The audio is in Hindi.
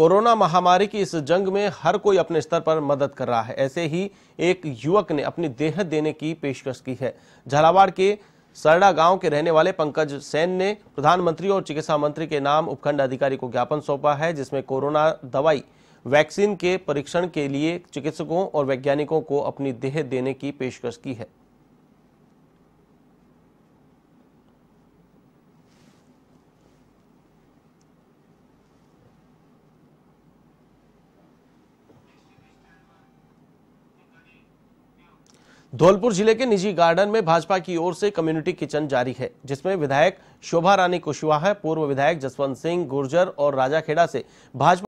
कोरोना महामारी की इस जंग में हर कोई अपने स्तर पर मदद कर रहा है ऐसे ही एक युवक ने अपनी देह देने की पेशकश की है झालावाड़ के सरडा गांव के रहने वाले पंकज सेन ने प्रधानमंत्री और चिकित्सा मंत्री के नाम उपखंड अधिकारी को ज्ञापन सौंपा है जिसमें कोरोना दवाई वैक्सीन के परीक्षण के लिए चिकित्सकों और वैज्ञानिकों को अपनी देह देने की पेशकश की है धौलपुर जिले के निजी गार्डन में भाजपा की ओर से कम्युनिटी किचन जारी है जिसमें विधायक शोभा रानी कुशवाहा पूर्व विधायक जसवंत सिंह गुर्जर और राजाखेड़ा से भाजपा